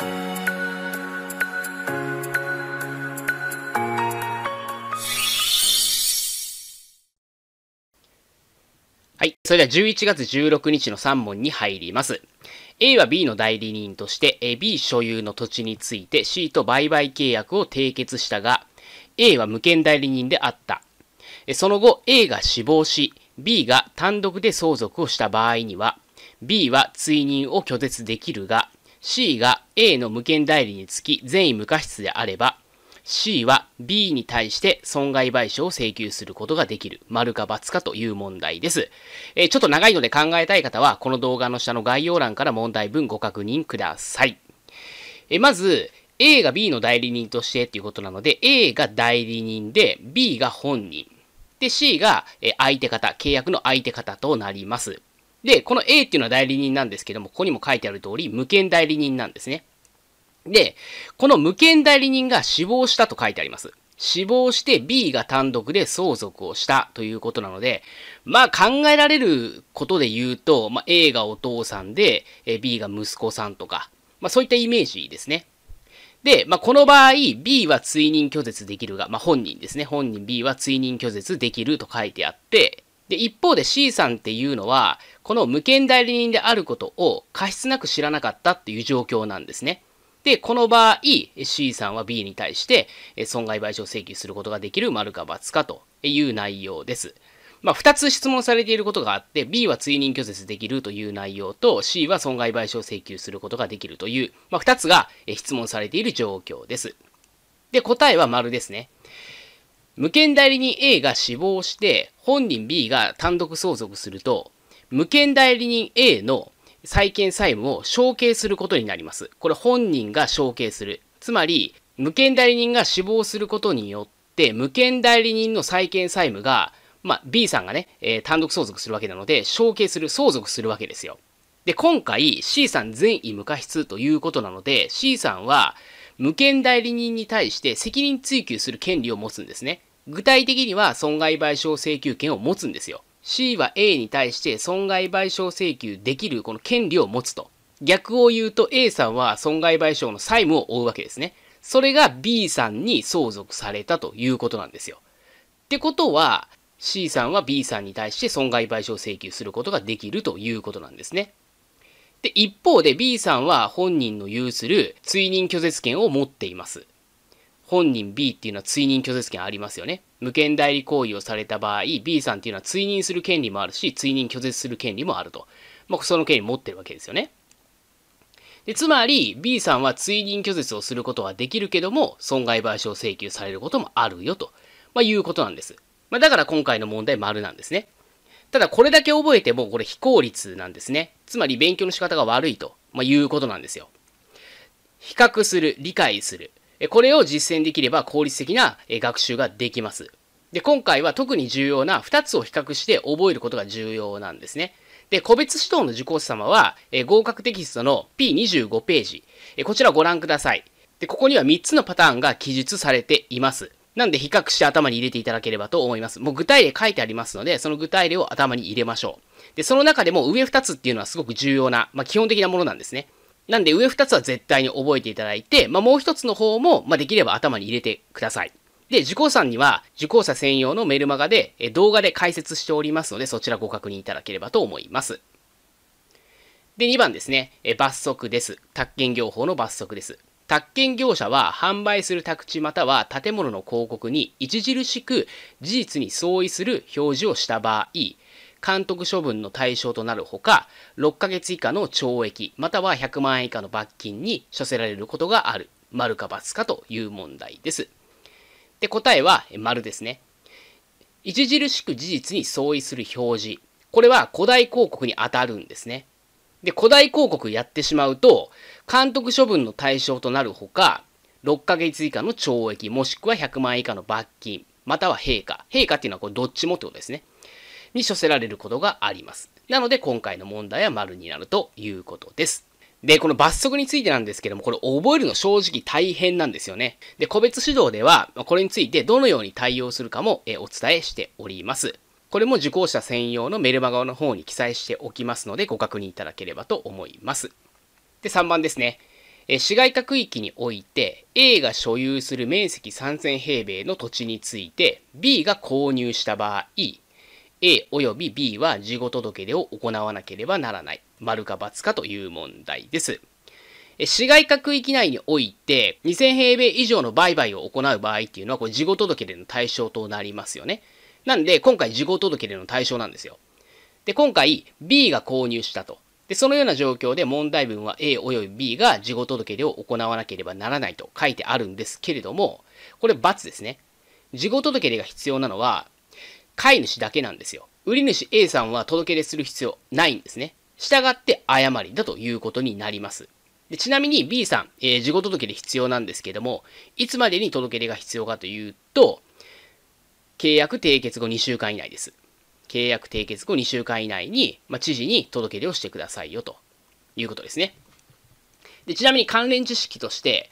はい。それでは11月16日の3問に入ります。A は B の代理人として B 所有の土地について C と売買契約を締結したが A は無権代理人であった。その後 A が死亡し B が単独で相続をした場合には B は追認を拒絶できるが C が A の無権代理につき善意無過失であれば、C は B に対して損害賠償を請求することができる。丸か罰かという問題です。えー、ちょっと長いので考えたい方は、この動画の下の概要欄から問題文ご確認ください。えー、まず、A が B の代理人としてっていうことなので、A が代理人で、B が本人。で、C が相手方、契約の相手方となります。で、この A っていうのは代理人なんですけども、ここにも書いてある通り、無権代理人なんですね。で、この無権代理人が死亡したと書いてあります。死亡して B が単独で相続をしたということなので、まあ考えられることで言うと、まあ A がお父さんで、B が息子さんとか、まあそういったイメージですね。で、まあ、この場合、B は追認拒絶できるが、まあ、本人ですね。本人 B は追認拒絶できると書いてあって、で、一方で C さんっていうのは、この無権代理人であることを過失なく知らなかったっていう状況なんですね。で、この場合、C さんは B に対して損害賠償請求することができる丸か×かという内容です。まあ、2つ質問されていることがあって、B は追認拒絶できるという内容と、C は損害賠償請求することができるという、まあ、2つが質問されている状況です。で、答えは丸ですね。無権代理人 A が死亡して本人 B が単独相続すると、無権代理人 A の債権債務を承継することになります。これ本人が承継する。つまり、無権代理人が死亡することによって、無権代理人の債権債務が、まあ、B さんがね、えー、単独相続するわけなので、承継する、相続するわけですよ。で、今回 C さん善意無過失ということなので、C さんは無権代理人に対して責任追及する権利を持つんですね。具体的には損害賠償請求権を持つんですよ。C は A に対して損害賠償請求できるこの権利を持つと。逆を言うと A さんは損害賠償の債務を負うわけですね。それが B さんに相続されたということなんですよ。ってことは C さんは B さんに対して損害賠償請求することができるということなんですね。で、一方で B さんは本人の有する追認拒絶権を持っています。本人 B っていうのは追認拒絶権ありますよね。無権代理行為をされた場合、B さんっていうのは追認する権利もあるし、追認拒絶する権利もあると。まあ、その権利持ってるわけですよね。でつまり、B さんは追認拒絶をすることはできるけども、損害賠償請求されることもあるよと、まあ、いうことなんです。まあ、だから今回の問題丸なんですね。ただ、これだけ覚えても、これ非効率なんですね。つまり、勉強の仕方が悪いと、まいうことなんですよ。比較する、理解する。これを実践できれば効率的な学習ができます。で、今回は特に重要な2つを比較して覚えることが重要なんですね。で、個別指導の受講者様は、え合格テキストの P25 ページ、えこちらをご覧ください。で、ここには3つのパターンが記述されています。なんで比較して頭に入れていただければと思います。もう具体例書いてありますので、その具体例を頭に入れましょう。で、その中でも上2つっていうのはすごく重要な、まあ、基本的なものなんですね。なんで上2つは絶対に覚えていただいて、まあ、もう1つの方も、まあ、できれば頭に入れてください。で、受講さんには受講者専用のメルマガで動画で解説しておりますので、そちらご確認いただければと思います。で、2番ですね。え罰則です。宅建業法の罰則です。宅建業者は販売する宅地または建物の広告に著しく事実に相違する表示をした場合、監督処分の対象となるほか、6ヶ月以下の懲役、または100万円以下の罰金に処せられることがある。丸か×かという問題です。で、答えは丸ですね。著しく事実に相違する表示。これは古代広告に当たるんですね。で、古代広告やってしまうと、監督処分の対象となるほか、6ヶ月以下の懲役、もしくは100万円以下の罰金、または陛下。陛下っていうのはこれどっちもってことですね。に処せられることがあります。なので今回の問題は丸になるということです。で、この罰則についてなんですけども、これ覚えるの正直大変なんですよね。で、個別指導では、これについてどのように対応するかもお伝えしております。これも受講者専用のメルマガの方に記載しておきますので、ご確認いただければと思います。で、3番ですね。え市街化区域において A が所有する面積3000平米の土地について B が購入した場合 A 及び B は事後届出を行わなければならない。丸か×かという問題です。市街化区域内において、2000平米以上の売買を行う場合っていうのは、これ事後届での対象となりますよね。なんで、今回事後届での対象なんですよ。で、今回 B が購入したと。で、そのような状況で問題文は A 及び B が事後届出を行わなければならないと書いてあるんですけれども、これ×ですね。事後届出が必要なのは、買い主だけなんですよ。売り主 A さんは届け出する必要ないんですね。従って誤りだということになります。でちなみに B さん、えー、事後届で必要なんですけども、いつまでに届け出が必要かというと、契約締結後2週間以内です。契約締結後2週間以内に、まあ、知事に届け出をしてくださいよということですね。でちなみに関連知識として、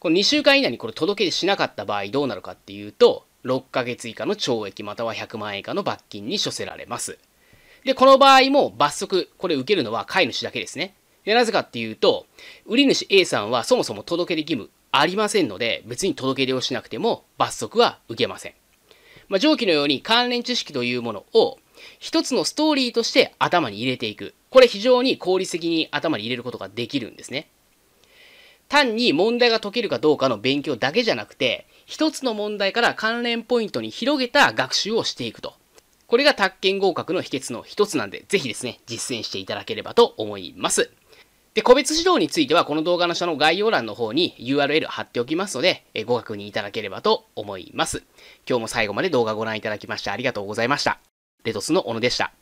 この2週間以内にこれ届け出しなかった場合どうなるかっていうと、6ヶ月以下の懲役または100万円以下の罰金に処せられます。で、この場合も罰則、これ受けるのは飼い主だけですね。で、なぜかっていうと、売り主 A さんはそもそも届け出義務ありませんので、別に届け出をしなくても罰則は受けません。まあ、上記のように関連知識というものを一つのストーリーとして頭に入れていく。これ非常に効率的に頭に入れることができるんですね。単に問題が解けるかどうかの勉強だけじゃなくて、一つの問題から関連ポイントに広げた学習をしていくと。これが宅建合格の秘訣の一つなんで、ぜひですね、実践していただければと思います。で、個別指導については、この動画の下の概要欄の方に URL 貼っておきますので、えご確認いただければと思います。今日も最後まで動画ご覧いただきましてありがとうございました。レトスの小野でした。